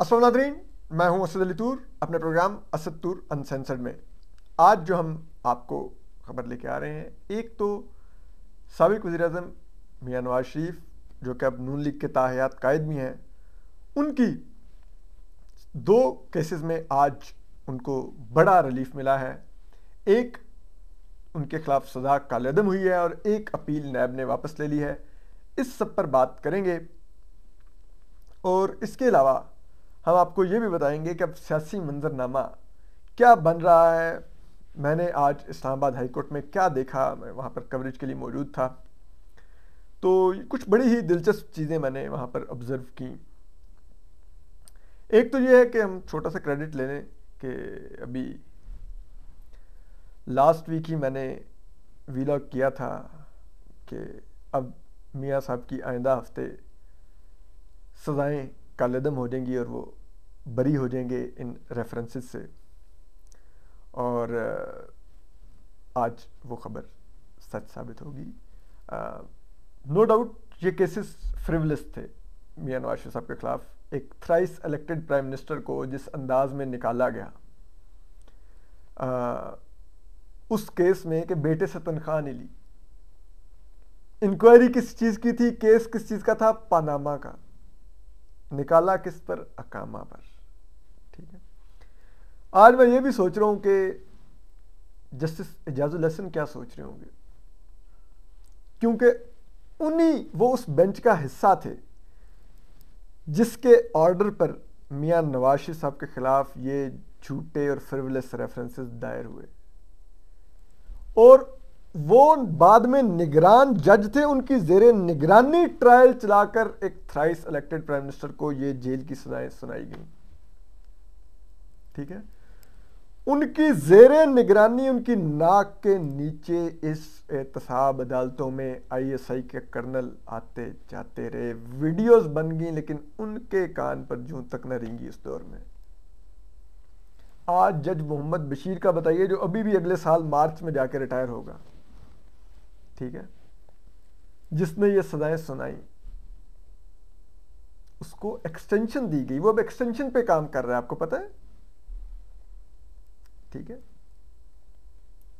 असल नादरीन मैं हूं असद अली तूर अपने प्रोग्राम असद तूर अनसेंसर्ड में आज जो हम आपको खबर लेके आ रहे हैं एक तो सबक वज़ी अजम मियाँ नवाज शरीफ जो कि अब नून लीग के ताहयात कायद भी हैं उनकी दो केसेस में आज उनको बड़ा रिलीफ मिला है एक उनके खिलाफ सजा लदम हुई है और एक अपील नैब ने वापस ले ली है इस सब पर बात करेंगे और इसके अलावा हम आपको ये भी बताएंगे कि अब सियासी मंजरनामा क्या बन रहा है मैंने आज इस्लामाबाद हाईकोर्ट में क्या देखा मैं वहाँ पर कवरेज के लिए मौजूद था तो कुछ बड़ी ही दिलचस्प चीज़ें मैंने वहाँ पर ऑब्ज़र्व की एक तो ये है कि हम छोटा सा क्रेडिट ले लें कि अभी लास्ट वीक ही मैंने वीलॉग किया था कि अब मियाँ साहब की आइंदा हफ्ते सज़ाएं कालदम हो जाएंगी और वो बरी हो जाएंगे इन रेफरेंसेस से और आज वो ख़बर सच साबित होगी नो डाउट ये केसेस फ्रिवलेस थे मियाँ नवाज साहब के ख़िलाफ़ एक थ्राइस इलेक्टेड प्राइम मिनिस्टर को जिस अंदाज में निकाला गया आ, उस केस में कि बेटे से तनख्वाह नहीं ली इंक्वायरी किस चीज़ की थी केस किस चीज़ का था पानामा का निकाला किस पर अकामा पर ठीक है आज मैं ये भी सोच रहा हूँ कि जस्टिस एजाजुल हसन क्या सोच रहे होंगे क्योंकि उन्हीं वो उस बेंच का हिस्सा थे जिसके ऑर्डर पर मियां नवाज साहब के ख़िलाफ़ ये झूठे और फ्रिवलेस रेफरेंसेस दायर हुए और वो बाद में निगरान जज थे उनकी जेर निगरानी ट्रायल चलाकर एक थ्राइस इलेक्टेड प्राइम मिनिस्टर को ये जेल की सजाएं सुनाई गई ठीक है उनकी जेर निगरानी उनकी नाक के नीचे इस एहतसाब अदालतों में आईएसआई के कर्नल आते जाते रहे वीडियोस बन गई लेकिन उनके कान पर जू तक न रहेंगी इस दौर में आज जज मोहम्मद बशीर का बताइए जो अभी भी अगले साल मार्च में जाकर रिटायर होगा ठीक है जिसने ये सजाएं सुनाई उसको एक्सटेंशन दी गई वो अब एक्सटेंशन पे काम कर रहा है आपको पता है ठीक है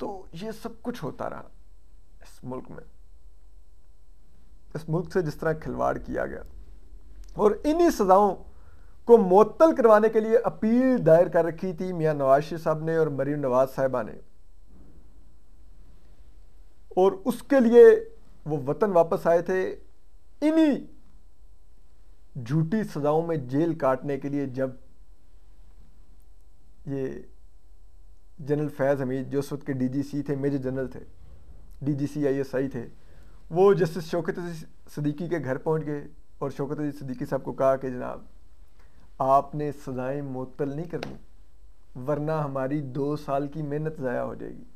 तो ये सब कुछ होता रहा इस मुल्क में इस मुल्क से जिस तरह खिलवाड़ किया गया और इन्हीं सजाओं को मअतल करवाने के लिए अपील दायर कर रखी थी मियां नवाज शरीफ साहब ने और मरीम नवाज साहिबा ने और उसके लिए वो वतन वापस आए थे इन्हीं झूठी सजाओं में जेल काटने के लिए जब ये जनरल फैज़ हमीद जो उस वक्त के डीजीसी थे मेजर जनरल थे डीजीसी आईएसआई थे वो जस्टिस शौकत सदीकी के घर पहुंच गए और शौकत अली सदीकी साहब को कहा कि जनाब आपने सजाएं मअतल नहीं करनी वरना हमारी दो साल की मेहनत ज़ाया हो जाएगी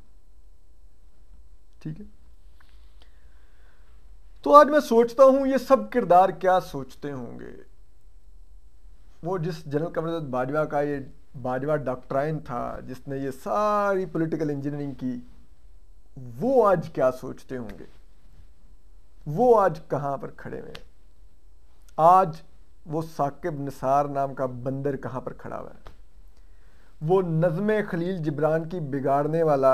ठीक है तो आज मैं सोचता हूं ये सब किरदार क्या सोचते होंगे वो जिस जनरल कमर बाजवा का ये बाजवा डॉक्ट्राइन था जिसने ये सारी पॉलिटिकल इंजीनियरिंग की वो आज क्या सोचते होंगे वो आज कहां पर खड़े हुए आज वो साकिब निसार नाम का बंदर कहां पर खड़ा हुआ है वो नज़म खलील जिब्रान की बिगाड़ने वाला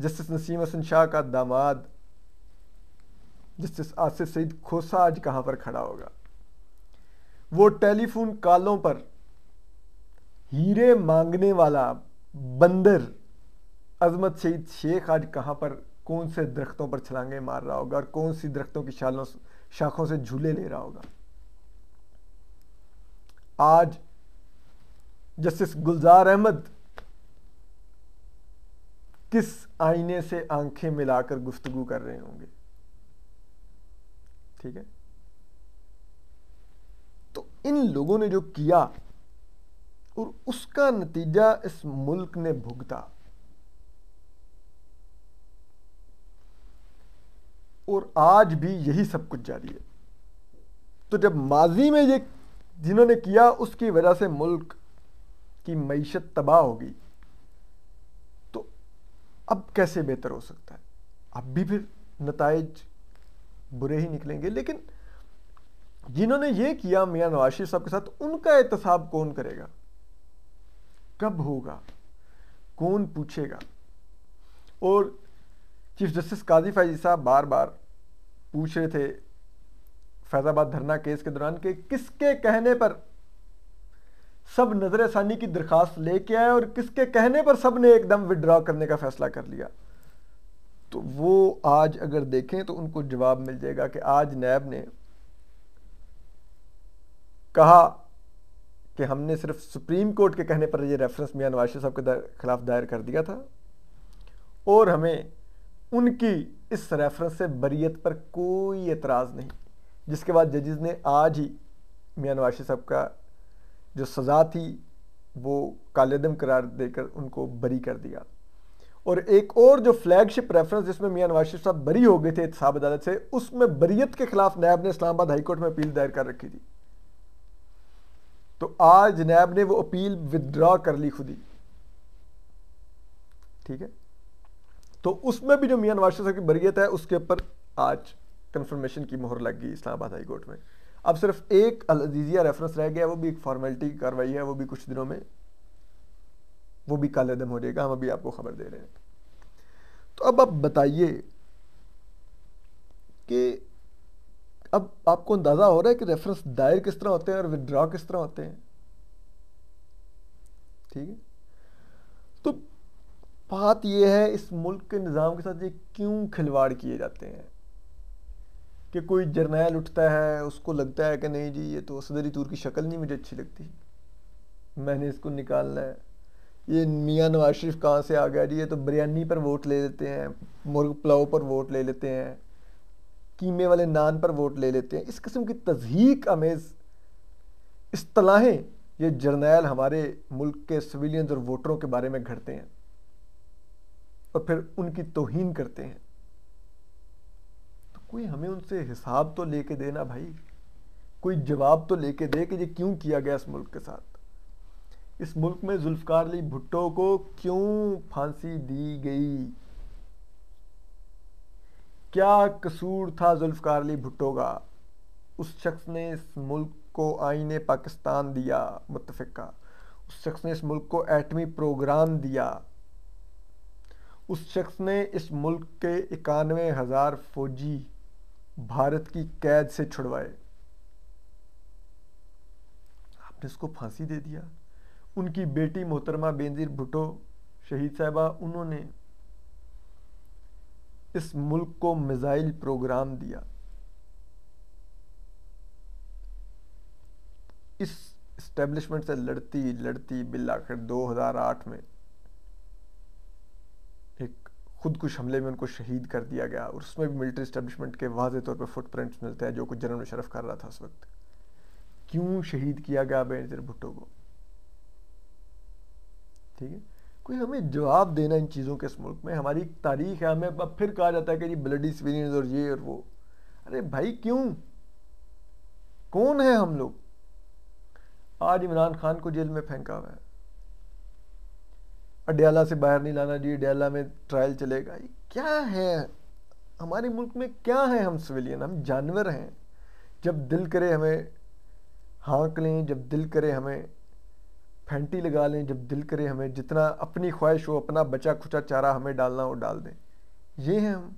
जस्टिस नसीम हसन शाह का दामाद जस्टिस आसिफ सईद खोसा आज कहां पर खड़ा होगा वो टेलीफोन कॉलों पर हीरे मांगने वाला बंदर अजमत सईद शेख आज कहाँ पर कौन से दरख्तों पर छलांगे मार रहा होगा और कौन सी दरख्तों की शालों शाखों से झूले ले रहा होगा आज जस्टिस गुलजार अहमद किस आईने से आंखें मिलाकर गुफ्तगु कर रहे होंगे ठीक है तो इन लोगों ने जो किया और उसका नतीजा इस मुल्क ने भुगता और आज भी यही सब कुछ जारी है तो जब माजी में ये जिन्होंने किया उसकी वजह से मुल्क की मीशत तबाह होगी अब कैसे बेहतर हो सकता है अब भी फिर नतज बुरे ही निकलेंगे लेकिन जिन्होंने ये किया मियाँ नवाज शरीफ साहब के साथ उनका एहतसाब कौन करेगा कब होगा कौन पूछेगा और चीफ जस्टिस काजी फैजी साहब बार बार पूछ रहे थे फैज़ाबाद धरना केस के दौरान कि किसके कहने पर सब नज़र ثانی की दरख्वास्त लेके आए और किसके कहने पर सब ने एकदम विड्रॉ करने का फ़ैसला कर लिया तो वो आज अगर देखें तो उनको जवाब मिल जाएगा कि आज नैब ने कहा कि हमने सिर्फ सुप्रीम कोर्ट के कहने पर ये रेफरेंस मियाँ नवाज साहब के खिलाफ दायर कर दिया था और हमें उनकी इस रेफरेंस से बरीत पर कोई एतराज़ नहीं जिसके बाद जजेस ने आज ही मियाँ नवाज साहब का जो सज़ा थी वो कालेदम करार देकर उनको बरी कर दिया और एक और जो फ्लैगशिप रेफरेंस जिसमें मियाँ नवाज शरीफ साहब बरी हो गए थे साहब अदालत से उसमें बरीत के खिलाफ नैब ने इस्लामाबाद हाईकोर्ट में अपील दायर कर रखी थी तो आज नैब ने वो अपील विदड्रॉ कर ली खुद ही ठीक है तो उसमें भी जो मियाँ नवाज शरीफ साहब की बरीत है उसके ऊपर आज कंफर्मेशन की मोहर लग गई इस्लामाबाद हाईकोर्ट में अब सिर्फ एक अलजीजिया रेफरेंस रह गया वो भी एक फॉर्मेलिटी की कार्रवाई है वो भी कुछ दिनों में वो भी अदम हो जाएगा हम अभी आपको खबर दे रहे हैं तो अब आप बताइए कि अब आपको अंदाज़ा हो रहा है कि रेफरेंस दायर किस तरह होते हैं और विदड्रॉ किस तरह होते हैं ठीक है तो बात यह है इस मुल्क के निज़ाम के साथ ये क्यों खिलवाड़ किए जाते हैं कि कोई जर्नैल उठता है उसको लगता है कि नहीं जी ये तो सदरी तूर की शक्ल नहीं मुझे अच्छी लगती मैंने इसको निकालना है ये मियाँ नवाज शरीफ कहाँ से आ गया जी ये तो बिरयानी पर वोट ले लेते हैं मुर्ग पुलाव पर वोट ले लेते हैं कीमे वाले नान पर वोट ले लेते हैं इस किस्म की तजहीक आमेज असलाहें ये जर्नैल हमारे मुल्क के सिविलियंस और वोटरों के बारे में घड़ते हैं और फिर उनकी तोहन करते हैं कोई हमें उनसे हिसाब तो लेके देना भाई कोई जवाब तो लेके दे कि ये क्यों किया गया इस मुल्क के साथ इस मुल्क में जुल्फकार अली भुट्टो को क्यों फांसी दी गई क्या कसूर था जुल्फकार अली भुट्टो का उस शख्स ने इस मुल्क को आईने पाकिस्तान दिया मुतफिका उस शख्स ने इस मुल्क को एटमी प्रोग्राम दिया उस शख्स ने इस मुल्क के इक्यानवे हज़ार फौजी भारत की कैद से छुड़वाए आपने उसको फांसी दे दिया उनकी बेटी मोहतरमा बेनजीर भुट्टो शहीद साहबा उन्होंने इस मुल्क को मिज़ाइल प्रोग्राम दिया इस इस्टेब्लिशमेंट से लड़ती लड़ती बिल आखिर 2008 में खुदकुश हमले में उनको शहीद कर दिया गया और उसमें भी मिलिट्री स्टैब्लिशमेंट के वाज तौर पर फुटप्रिंट्स मिलते हैं जो कुछ जनरल मुशरफ कर रहा था उस वक्त क्यों शहीद किया गया बेनजर भुट्टो को ठीक है कोई हमें जवाब देना इन चीज़ों के इस मुल्क में हमारी तारीख है हमें अब फिर कहा जाता है कि जी ब्लडी सिविलियंस और ये और वो अरे भाई क्यों कौन है हम लोग आज इमरान खान को जेल में फेंका हुआ है अडयाला से बाहर नहीं लाना जी अडयाला में ट्रायल चलेगा ये क्या है हमारे मुल्क में क्या है हम सिविलियन हम जानवर हैं जब दिल करे हमें हाँक लें जब दिल करे हमें फैंटी लगा लें जब दिल करे हमें जितना अपनी ख्वाहिश हो अपना बचा खुचा चारा हमें डालना हो डाल दें ये हैं हम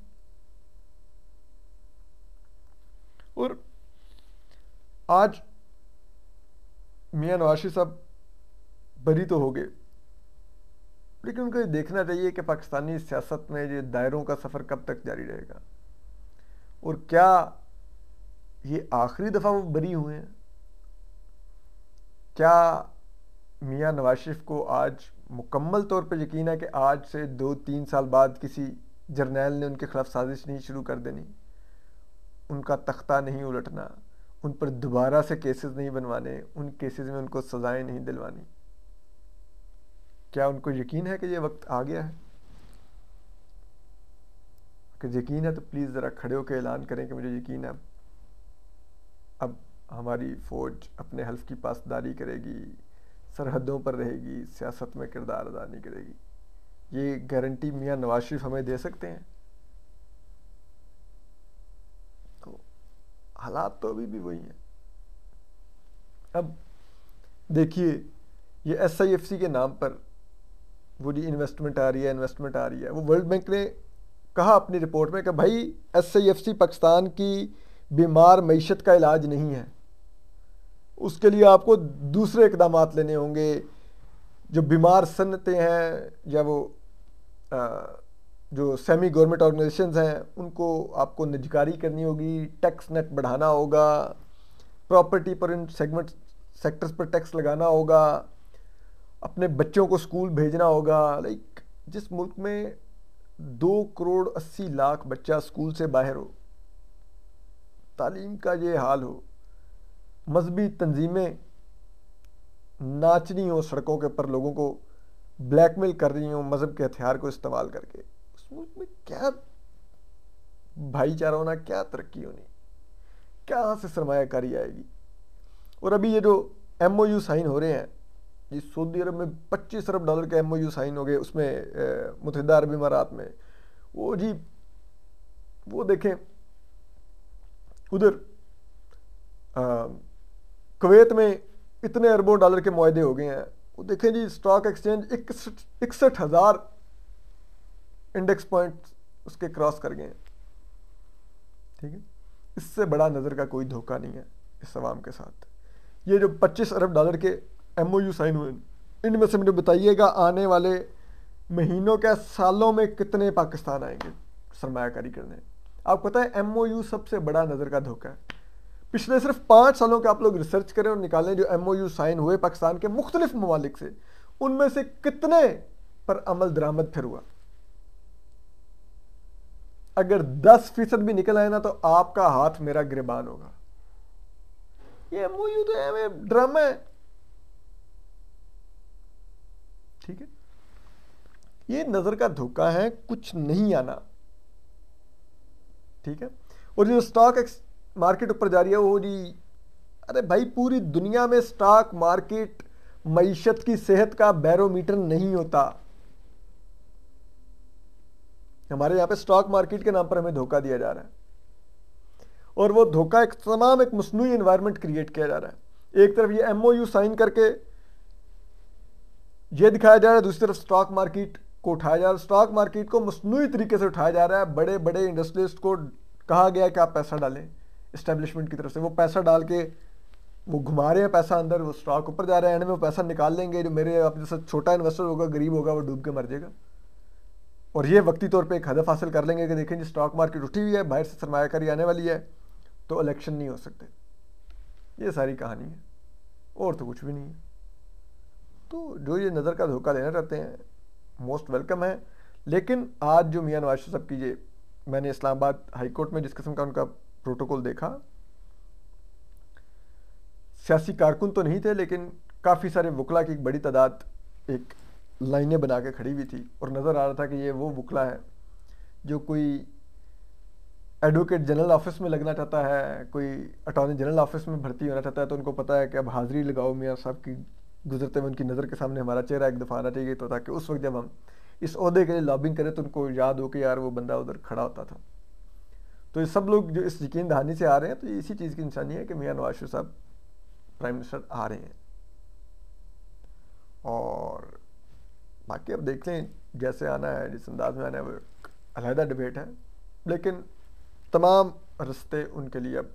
और आज मियाँ नवाशी साहब बरी तो हो गए लेकिन उनको ये देखना चाहिए कि पाकिस्तानी सियासत में ये दायरों का सफ़र कब तक जारी रहेगा और क्या ये आखिरी दफ़ा वो बरी हुए हैं क्या मियाँ नवाज शरीफ को आज मुकम्मल तौर पर यकीन है कि आज से दो तीन साल बाद किसी जर्नैल ने उनके खिलाफ साजिश नहीं शुरू कर देनी उनका तख्ता नहीं उलटना उन पर दोबारा से केसेस नहीं बनवाने उन केसेस में उनको सज़ाएं नहीं दिलवानी क्या उनको यकीन है कि ये वक्त आ गया है अगर यकीन है तो प्लीज़ ज़रा खड़े होकर ऐलान करें कि मुझे यकीन है अब हमारी फ़ौज अपने हल्फ की पासदारी करेगी सरहदों पर रहेगी सियासत में किरदार अदा नहीं करेगी ये गारंटी मियाँ नवाज शरीफ हमें दे सकते हैं तो हालात तो अभी भी वही हैं अब देखिए ये एस आई एफ सी के नाम पर वो जी इन्वेस्टमेंट आ रही है इन्वेस्टमेंट आ रही है वो वर्ल्ड बैंक ने कहा अपनी रिपोर्ट में कि भाई S I F C Pakistan की बीमार मीशत का इलाज नहीं है उसके लिए आपको दूसरे इकदाम लेने होंगे जो बीमार सन्नतें हैं या वो आ, जो सेमी गवर्नमेंट ऑर्गेनाइजेशंस हैं उनको आपको निजकारी करनी होगी टैक्स नेट बढ़ाना होगा प्रॉपर्टी पर इन सेगमेंट सेक्टर्स पर टैक्स लगाना होगा अपने बच्चों को स्कूल भेजना होगा लाइक जिस मुल्क में दो करोड़ अस्सी लाख बच्चा स्कूल से बाहर हो तालीम का ये हाल हो मजहबी तंजीमें नाचनी हो सड़कों के ऊपर लोगों को ब्लैकमेल कर रही हूँ मज़हब के हथियार को इस्तेमाल करके उस मुल्क में क्या भाईचारा होना क्या तरक्की होनी कहाँ से सरमाकारी आएगी और अभी ये जो एम ओ यू साइन हो रहे हैं जी सऊदी अरब में 25 अरब डॉलर के एम साइन हो गए उसमें मुतहदा अरब इमारात में वो जी वो देखें उधर कुवैत में इतने अरबों डॉलर के माहे हो गए हैं वो देखें जी स्टॉक एक्सचेंज इकसठ हज़ार इंडेक्स पॉइंट उसके क्रॉस कर गए हैं ठीक है इससे बड़ा नज़र का कोई धोखा नहीं है इस आवाम के साथ ये जो 25 अरब डॉलर के एम साइन हुए इनमें से मुझे बताइएगा आने वाले महीनों के सालों में कितने पाकिस्तान आएंगे सरमाकारी करने आपको पता है एम सबसे बड़ा नज़र का धोखा है पिछले सिर्फ पाँच सालों के आप लोग रिसर्च करें और निकालें जो एम साइन हुए पाकिस्तान के मुख्तलिफ ममालिक से उनमें से कितने पर अमल दरामद फिर हुआ अगर दस फीसद भी निकल आए ना तो आपका हाथ मेरा गिरबान होगा ये एम ओ यू तो ड्रामा है ठीक है ये नज़र का धोखा है कुछ नहीं आना ठीक है और जो स्टॉक एक्स मार्केट ऊपर जा रही है वो जी अरे भाई पूरी दुनिया में स्टॉक मार्केट मीशत की सेहत का बैरोमीटर नहीं होता हमारे यहां पे स्टॉक मार्केट के नाम पर हमें धोखा दिया जा रहा है और वो धोखा एक तमाम एक मसनू इन्वायरमेंट क्रिएट किया जा रहा है एक तरफ ये एमओयू साइन करके ये दिखाया जा रहा है दूसरी तरफ स्टॉक मार्केट को उठाया जा रहा है स्टॉक मार्केट को मसनू तरीके से उठाया जा रहा है बड़े बड़े इंडस्ट्रियस्ट को कहा गया है कि आप पैसा डालें इस्टेब्लिशमेंट की तरफ से वो पैसा डाल के वो घुमा रहे हैं पैसा अंदर वो स्टॉक ऊपर जा रहे हैं एंड में वो पैसा निकाल लेंगे जो मेरे आप जैसा छोटा इन्वेस्टर होगा गरीब होगा वो डूब के मर जाएगा और ये वक्ती तौर पे एक हदफ हासिल कर लेंगे कि देखें जी स्टॉक मार्केट उठी हुई है बाहर से सरमाकारी आने वाली है तो इलेक्शन नहीं हो सकते ये सारी कहानी है और तो कुछ भी नहीं है तो जो ये नज़र का धोखा देना चाहते हैं मोस्ट वेलकम है लेकिन आज जो मियाँ नवाज साहब की ये मैंने इस्लामाबाद हाईकोर्ट में जिस किस्म का उनका प्रोटोकॉल देखा सियासी कारकुन तो नहीं थे लेकिन काफ़ी सारे वकला की एक बड़ी तादाद एक लाइनें बना के खड़ी हुई थी और नज़र आ रहा था कि ये वो वकला है जो कोई एडवोकेट जनरल ऑफिस में लगना चाहता है कोई अटॉर्नी जनरल ऑफिस में भर्ती होना चाहता है तो उनको पता है कि अब हाज़िरी लगाओ मियाँ साहब की गुजरते हुए उनकी नज़र के सामने हमारा चेहरा एक दफ़ा आना चाहिए तो ताकि उस वक्त जब हम इस अहदे के लिए लॉबिंग करें तो उनको याद हो कि यार वो बंदा उधर खड़ा होता था तो ये सब लोग जो इस यकीन दहानी से आ रहे हैं तो ये इसी चीज़ की निशानी है कि मियाँ नवाज शरीफ साहब प्राइम मिनिस्टर आ रहे हैं और बाकी अब देख लें जैसे आना है जिस अंदाज में आना है वो अलहदा डिबेट है लेकिन तमाम रस्ते उनके लिए अब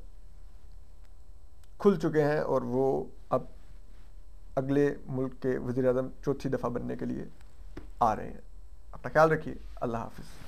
खुल चुके हैं और वो अब अगले मुल्क के वज़ी अजम चौथी दफ़ा बनने के लिए आ रहे हैं अपना ख्याल रखिए अल्लाह हाफिज़